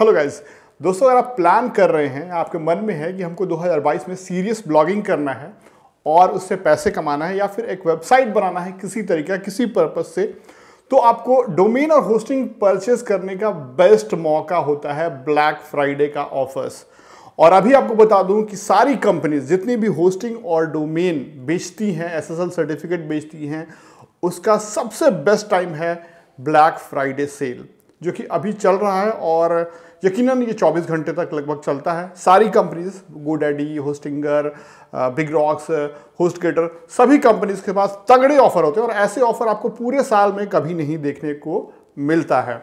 hello guys दोस्तों अगर आप प्लान कर रहे हैं आपके मन में है कि हमको 2022 में सीरियस ब्लॉगिंग करना है और उससे पैसे कमाना है या फिर एक वेबसाइट बनाना है किसी तरीके किसी पर्पज से तो आपको डोमेन और होस्टिंग परचेज करने का बेस्ट मौका होता है ब्लैक फ्राइडे का ऑफर्स और अभी आपको बता दूं कि सारी कंपनीज जितनी भी होस्टिंग और डोमेन बेचती हैं एसएसएल सर्टिफिकेट बेचती हैं उसका सबसे बेस्ट टाइम है ब्लैक फ्राइडे सेल जो कि अभी चल रहा है और यकीनन ये 24 घंटे तक लगभग चलता है सारी companies GoDaddy Hostinger BigRock HostGator सभी कंपनीज के पास तगड़े ऑफर होते हैं और ऐसे ऑफर आपको पूरे साल में कभी नहीं देखने को मिलता है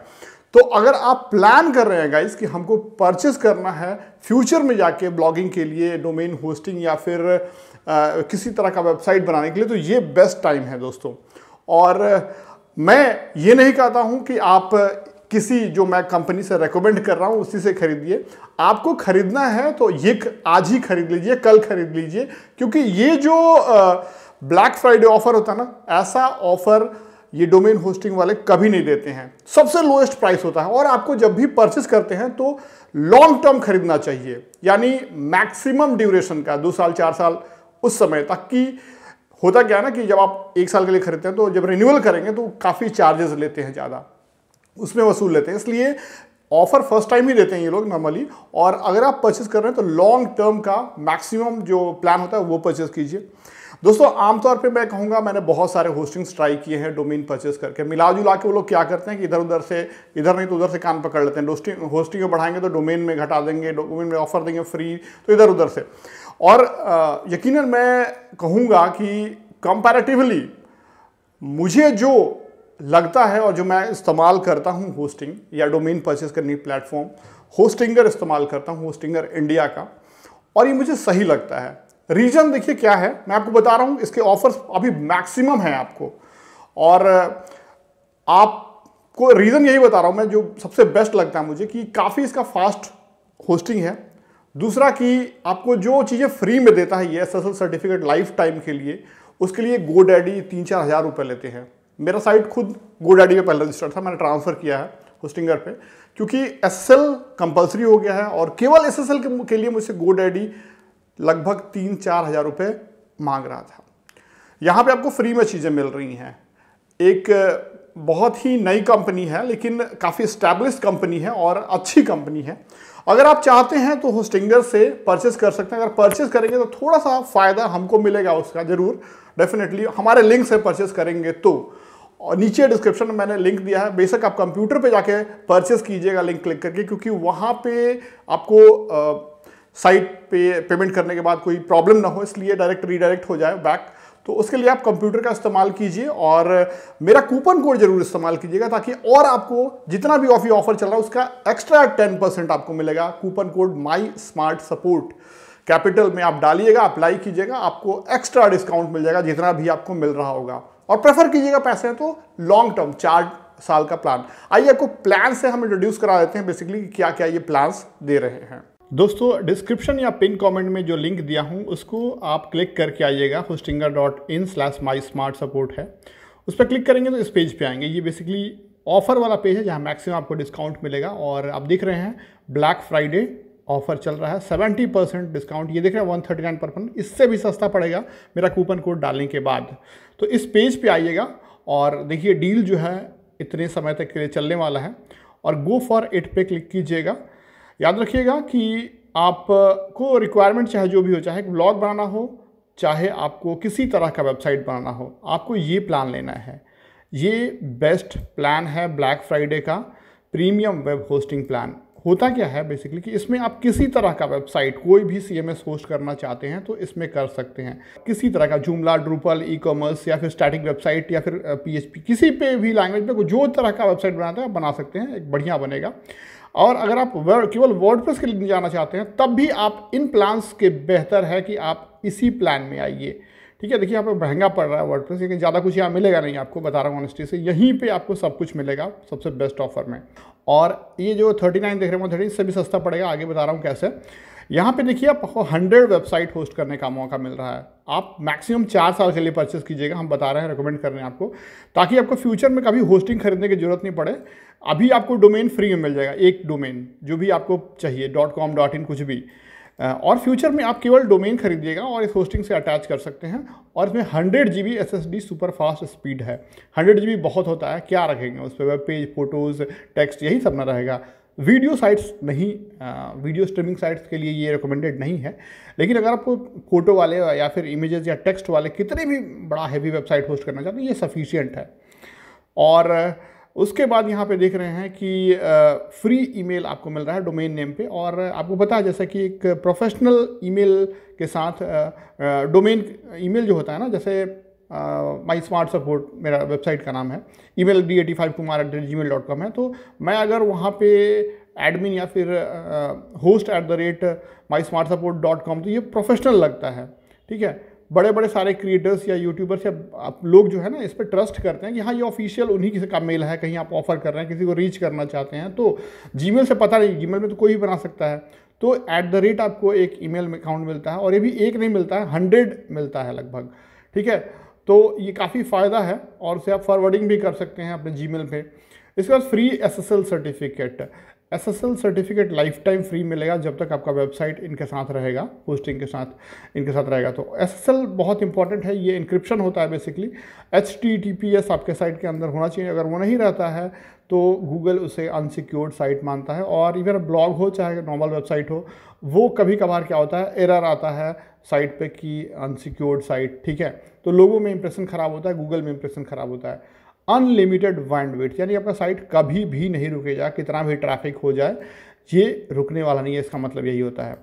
तो अगर आप प्लान कर रहे हैं गाइस कि हमको परचेस करना है फ्यूचर में जाके ब्लॉगिंग के लिए डोमेन होस्टिंग या फिर आ, uh, किसी तरह का वेबसाइट बनाने के लिए तो ये बेस्ट टाइम है दोस्तों और uh, मैं ये नहीं कहता हूँ कि आप किसी जो मैं कंपनी से रेकमेंड कर रहा हूँ उसी से खरीदिए आपको खरीदना है तो ये आज ही खरीद लीजिए कल खरीद लीजिए क्योंकि ये जो ब्लैक फ्राइडे ऑफर होता है ना ऐसा ऑफर ये डोमेन होस्टिंग वाले कभी नहीं देते हैं सबसे लोएस्ट प्राइस होता है और आपको जब भी परचेस करते हैं तो लॉन्ग टर्म खरीदना चाहिए यानी मैक्सिमम ड्यूरेशन का दो साल चार साल उस समय तक की होता क्या है ना कि जब आप एक साल के लिए खरीदते हैं तो जब रिन्यूअल करेंगे तो काफ़ी चार्जेस लेते हैं ज़्यादा उसमें वसूल लेते हैं इसलिए ऑफर फर्स्ट टाइम ही देते हैं ये लोग नॉर्मली और अगर आप परचेस कर रहे हैं तो लॉन्ग टर्म का मैक्सिमम जो प्लान होता है वो परचेस कीजिए दोस्तों आमतौर पे मैं कहूँगा मैंने बहुत सारे होस्टिंग्स ट्राई किए हैं डोमेन परचेस करके मिला जुला के वो लोग क्या करते हैं कि इधर उधर से इधर नहीं तो उधर से कान पकड़ लेते हैं होस्टिंग होस्टिंग बढ़ाएंगे तो डोमेन में घटा देंगे डोमेन में ऑफर देंगे फ्री तो इधर उधर से और यकीन मैं कहूँगा कि कंपेरेटिवली मुझे जो लगता है और जो मैं इस्तेमाल करता हूँ होस्टिंग या डोमेन परचेज करने प्लेटफॉर्म होस्टिंगर इस्तेमाल करता हूँ होस्टिंगर इंडिया का और ये मुझे सही लगता है रीज़न देखिए क्या है मैं आपको बता रहा हूँ इसके ऑफर्स अभी मैक्सिमम हैं आपको और आपको रीज़न यही बता रहा हूँ मैं जो सबसे बेस्ट लगता है मुझे कि काफ़ी इसका फास्ट होस्टिंग है दूसरा कि आपको जो चीज़ें फ्री में देता है ये एस सर्टिफिकेट लाइफ टाइम के लिए उसके लिए गो डैडी तीन चार हज़ार रुपये लेते हैं मेरा साइट खुद गोडाडी पर पहले रजिस्टर था मैंने ट्रांसफ़र किया है होस्टिंगर पे क्योंकि एस एल कंपल्सरी हो गया है और केवल एस एस एल के लिए मुझसे गोडैडी लगभग तीन चार हज़ार रुपये मांग रहा था यहाँ पे आपको फ्री में चीज़ें मिल रही हैं एक बहुत ही नई कंपनी है लेकिन काफ़ी स्टैब्लिश कंपनी है और अच्छी कंपनी है अगर आप चाहते हैं तो होस्टिंगर से परचेस कर सकते हैं अगर परचेस करेंगे तो थोड़ा सा फ़ायदा हमको मिलेगा उसका ज़रूर डेफिनेटली हमारे लिंक से परचेस करेंगे तो और नीचे डिस्क्रिप्शन में मैंने लिंक दिया है बेशक आप कंप्यूटर पे जाके परचेस कीजिएगा लिंक क्लिक करके क्योंकि वहाँ पे आपको साइट पे पेमेंट करने के बाद कोई प्रॉब्लम ना हो इसलिए डायरेक्ट रीडायरेक्ट हो जाए बैक तो उसके लिए आप कंप्यूटर का इस्तेमाल कीजिए और मेरा कूपन कोड जरूर इस्तेमाल कीजिएगा ताकि और आपको जितना भी ऑफी ऑफर चल रहा है उसका एक्स्ट्रा टेन परसेंट आपको मिलेगा coupon code my smart support capital में आप डालिएगा अप्लाई कीजिएगा आपको एक्स्ट्रा डिस्काउंट मिल जाएगा जितना भी आपको मिल रहा होगा और प्रेफर कीजिएगा पैसे तो लॉन्ग टर्म चार साल का प्लान आइए आपको प्लान से हम इंट्रोड्यूस करा देते हैं बेसिकली क्या क्या ये प्लान दे रहे हैं दोस्तों डिस्क्रिप्शन या पिन कमेंट में जो लिंक दिया हूँ उसको आप क्लिक करके आइएगा Hostinger dot in slash my smart support है उस पर क्लिक करेंगे तो इस पेज पे आएंगे ये बेसिकली ऑफर वाला पेज है जहाँ मैक्सिमम आपको डिस्काउंट मिलेगा और आप देख रहे हैं ब्लैक फ्राइडे ऑफर चल रहा है सेवेंटी परसेंट डिस्काउंट ये देख रहे हैं वन थर्टी नाइन पर इससे भी सस्ता पड़ेगा मेरा कूपन कोड डालने के बाद तो इस पेज पे आइएगा और देखिए डील जो है इतने समय तक के लिए चलने वाला है और गो फॉर इट पे क्लिक कीजिएगा याद रखिएगा कि आपको रिक्वायरमेंट चाहे जो भी हो चाहे ब्लॉग बनाना हो चाहे आपको किसी तरह का वेबसाइट बनाना हो आपको ये प्लान लेना है ये बेस्ट प्लान है ब्लैक फ्राइडे का प्रीमियम वेब होस्टिंग प्लान होता क्या है बेसिकली कि इसमें आप किसी तरह का वेबसाइट कोई भी सी होस्ट करना चाहते हैं तो इसमें कर सकते हैं किसी तरह का जूमला ड्रूपल ई कॉमर्स या फिर स्टैटिक वेबसाइट या फिर पी किसी पे भी लैंग्वेज पे जो तरह का वेबसाइट बनाते हैं आप बना सकते हैं एक बढ़िया बनेगा और अगर आप केवल वर्डप्रेस के लिए जाना चाहते हैं तब भी आप इन प्लान्स के बेहतर है कि आप इसी प्लान में आइए ठीक है देखिए यहाँ पर महंगा पड़ रहा है वर्ड प्रेस लेकिन ज़्यादा कुछ यहाँ मिलेगा नहीं आपको बता रहा हूँ ऑनेस्टी से यहीं पे आपको सब कुछ मिलेगा सबसे बेस्ट ऑफर में और ये जो थर्टी नाइन देख रहे हैं थर्टी इससे भी सस्ता पड़ेगा आगे बता रहा हूँ कैसे यहाँ पे देखिए आपको हंड्रेड वेबसाइट होस्ट करने का मौका मिल रहा है आप मैक्सिमम चार साल के लिए परचेस कीजिएगा हम बता रहे हैं रिकमेंड कर रहे हैं आपको ताकि आपको फ्यूचर में कभी होस्टिंग खरीदने की जरूरत नहीं पड़े अभी आपको डोमेन फ्री में मिल जाएगा एक डोमेन जो भी आपको चाहिए डॉट कॉम डॉट इन कुछ भी और फ्यूचर में आप केवल डोमेन खरीदिएगा और इस होस्टिंग से अटैच कर सकते हैं और इसमें hundred G B S S D super fast speed है हंड्रेड जी बी बहुत होता है क्या रखेंगे उस पर वेब पेज फोटोज़ टेक्स्ट यही सब ना रहेगा वीडियो साइट्स नहीं वीडियो स्ट्रीमिंग साइट्स के लिए ये रिकमेंडेड नहीं है लेकिन अगर आपको फोटो वाले या फिर इमेजेस या टेक्स्ट वाले कितने भी बड़ा हैवी वेबसाइट होस्ट करना चाहते हैं ये सफिशियंट है और उसके बाद यहाँ पे देख रहे हैं कि फ्री ईमेल आपको मिल रहा है डोमेन नेम पे और आपको पता है जैसा कि एक प्रोफेशनल ईमेल के साथ डोमेन ईमेल जो होता है ना जैसे माई स्मार्ट सपोर्ट मेरा वेबसाइट का नाम है email D AT five Kumar at Gmail dot com है तो मैं अगर वहाँ पे एडमिन या फिर host at the rate my smart support dot com तो ये प्रोफेशनल लगता है ठीक है बड़े बड़े सारे क्रिएटर्स या यूट्यूबर्स या आप लोग जो है ना इस पर ट्रस्ट करते हैं कि हाँ ये ऑफिशियल उन्हीं किसी का मेल है कहीं आप ऑफर कर रहे हैं किसी को रीच करना चाहते हैं तो जी से पता नहीं जी में तो कोई भी बना सकता है तो ऐट द रेट आपको एक ईमेल अकाउंट मिलता है और ये भी एक नहीं मिलता है हंड्रेड मिलता है लगभग ठीक है तो ये काफ़ी फ़ायदा है और उसे आप फॉरवर्डिंग भी कर सकते हैं अपने जी मेल पर इसके बाद free S certificate SSL certificate lifetime free मिलेगा जब तक आपका वेबसाइट इनके साथ रहेगा होस्टिंग के साथ इनके साथ रहेगा तो एसएसएल बहुत इंपॉर्टेंट है ये इंक्रिप्शन होता है बेसिकली एच आपके साइट के अंदर होना चाहिए अगर वो नहीं रहता है तो गूगल उसे अनसिक्योर्ड साइट मानता है और इवन ब्लॉग हो चाहे नॉर्मल वेबसाइट हो वो कभी कभार क्या होता है एरर आता है साइट पे कि अनसिक्योर्ड साइट ठीक है तो लोगों में इंप्रेशन ख़राब होता है गूगल में इंप्रेशन ख़राब होता है अनलिमिटेड बैंडविड्थ यानी अपना साइट कभी भी नहीं रुकेगा कितना भी ट्रैफिक हो जाए ये रुकने वाला नहीं है इसका मतलब यही होता है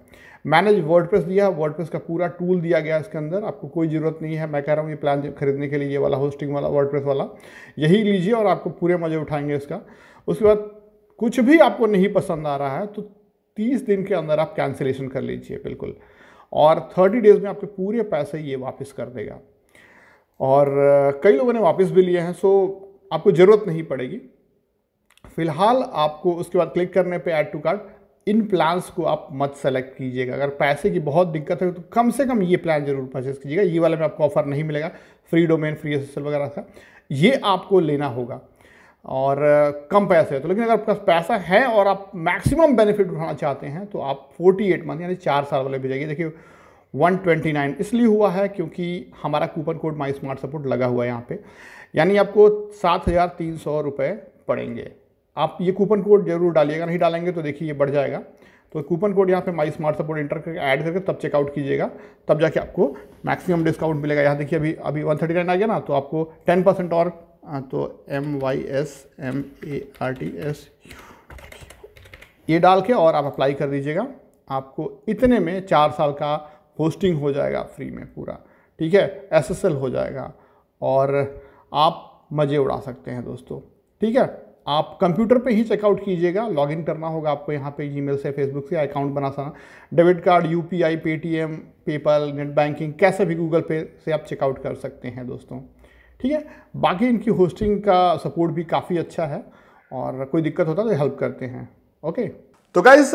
मैनेज वर्डप्रेस दिया वर्डप्रेस का पूरा टूल दिया गया इसके अंदर आपको कोई ज़रूरत नहीं है मैं कह रहा हूँ ये प्लान खरीदने के लिए ये वाला होस्टिंग वाला वर्डप्रेस वाला यही लीजिए और आपको पूरे मज़े उठाएंगे इसका उसके बाद कुछ भी आपको नहीं पसंद आ रहा है तो तीस दिन के अंदर आप कैंसिलेशन कर लीजिए बिल्कुल और थर्टी डेज़ में आपके पूरे पैसे ये वापस कर देगा और कई लोगों ने वापस भी लिए हैं सो आपको ज़रूरत नहीं पड़ेगी फ़िलहाल आपको उसके बाद क्लिक करने पे ऐड टू कार्ड इन प्लान्स को आप मत सेलेक्ट कीजिएगा अगर पैसे की बहुत दिक्कत है तो कम से कम ये प्लान जरूर परचेज़ कीजिएगा ये वाले में आपको ऑफर नहीं मिलेगा फ्री डोमेन फ्री एस वगैरह का ये आपको लेना होगा और कम पैसे है तो लेकिन अगर आपके पास पैसा है और आप मैक्सिमम बेनिफिट उठाना चाहते हैं तो आप 48 मंथ यानी चार साल वाले भेजेंगे देखिए 129 इसलिए हुआ है क्योंकि हमारा coupon code my smart support लगा हुआ है यहाँ पे यानी आपको सात हज़ार तीन सौ रुपये पड़ेंगे आप ये कूपन कोड जरूर डालिएगा नहीं डालेंगे तो देखिए ये बढ़ जाएगा तो कूपन कोड यहाँ पे माई स्मार्ट सपोर्ट इंटर करके ऐड करके तब चेकआउट कीजिएगा तब जाके आपको मैक्सिमम डिस्काउंट मिलेगा यहाँ देखिए अभी अभी वन थर्टी नाइन आ गया ना तो आपको टेन परसेंट और हाँ, तो M Y S M A R T S ये डाल के और आप अप्लाई कर दीजिएगा आपको इतने में चार साल का होस्टिंग हो जाएगा फ्री में पूरा ठीक है एसएसएल हो जाएगा और आप मज़े उड़ा सकते हैं दोस्तों ठीक है आप कंप्यूटर पे ही चेकआउट कीजिएगा लॉगिन करना होगा आपको यहाँ पे ईमेल से फेसबुक से अकाउंट बना सकना debit card UPI Paytm PayPal net banking कैसे भी गूगल पे से आप चेकआउट कर सकते हैं दोस्तों ठीक है बाकी इनकी होस्टिंग का सपोर्ट भी काफ़ी अच्छा है और कोई दिक्कत होता है तो हेल्प करते हैं ओके तो गाइज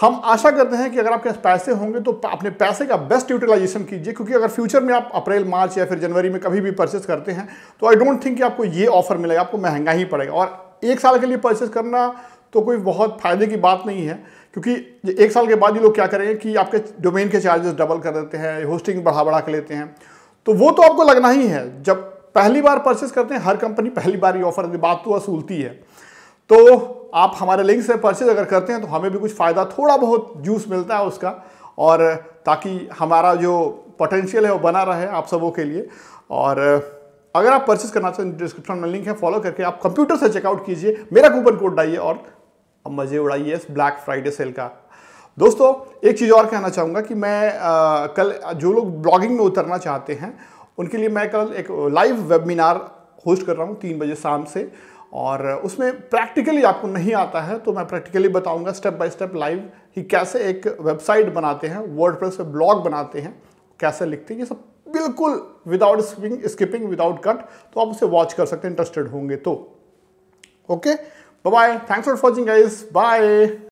हम आशा करते हैं कि अगर आपके पास पैसे होंगे तो अपने पैसे का बेस्ट यूटिलाइजेशन कीजिए क्योंकि अगर फ्यूचर में आप अप्रैल मार्च या फिर जनवरी में कभी भी परचेस करते हैं तो आई डोंट थिंक कि आपको ये ऑफर मिलेगा आपको महंगा ही पड़ेगा और एक साल के लिए परचेस करना तो कोई बहुत फायदे की बात नहीं है क्योंकि एक साल के बाद ही लोग क्या करेंगे कि आपके डोमेन के चार्जेस डबल कर देते हैं होस्टिंग बढ़ा बढ़ा के लेते हैं तो वो तो आपको लगना ही है जब पहली बार परचेस करते हैं हर कंपनी पहली बार ये ऑफर बात तो वसूलती है तो आप हमारे लिंक से परचेज अगर करते हैं तो हमें भी कुछ फ़ायदा थोड़ा बहुत जूस मिलता है उसका और ताकि हमारा जो पोटेंशियल है वो बना रहे आप सबों के लिए और अगर आप परचेज करना चाहते हैं डिस्क्रिप्शन में लिंक है फॉलो करके आप कंप्यूटर से चेकआउट कीजिए मेरा कूपन कोड डालिए और अब मज़े उड़ाइए इस ब्लैक फ्राइडे सेल का दोस्तों एक चीज़ और कहना चाहूँगा कि मैं आ, कल जो लोग ब्लॉगिंग में उतरना चाहते हैं उनके लिए मैं कल एक लाइव वेबिनार होस्ट कर रहा हूँ तीन बजे शाम से और उसमें प्रैक्टिकली आपको नहीं आता है तो मैं प्रैक्टिकली बताऊंगा स्टेप बाय स्टेप लाइव कि कैसे एक वेबसाइट बनाते हैं वर्ड पे ब्लॉग बनाते हैं कैसे लिखते हैं ये सब बिल्कुल without skipping skipping without cut तो आप उसे वॉच कर सकते हैं इंटरेस्टेड होंगे तो okay bye thanks for watching guys bye